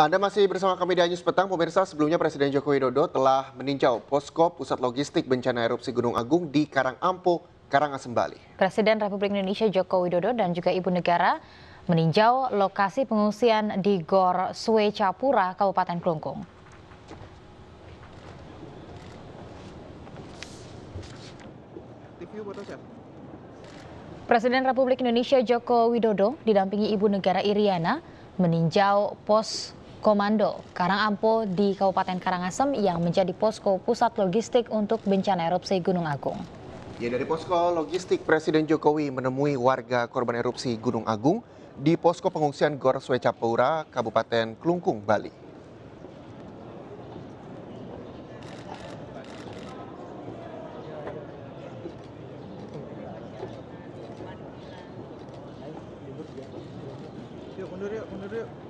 Anda masih bersama kami di News Petang. Pemirsa, sebelumnya Presiden Joko Widodo telah meninjau posko pusat logistik bencana erupsi Gunung Agung di Karangampo, Karangasem, Bali. Presiden Republik Indonesia Joko Widodo dan juga Ibu Negara meninjau lokasi pengungsian di Gor Capura, Kabupaten Klungkung. Presiden Republik Indonesia Joko Widodo didampingi Ibu Negara Iriana meninjau pos Komando Karangampo di Kabupaten Karangasem yang menjadi posko pusat logistik untuk bencana erupsi Gunung Agung. Ya dari posko logistik Presiden Jokowi menemui warga korban erupsi Gunung Agung di posko pengungsian Gor Swecapura, Kabupaten Klungkung, Bali. Yuk, mundur yuk, mundur yuk.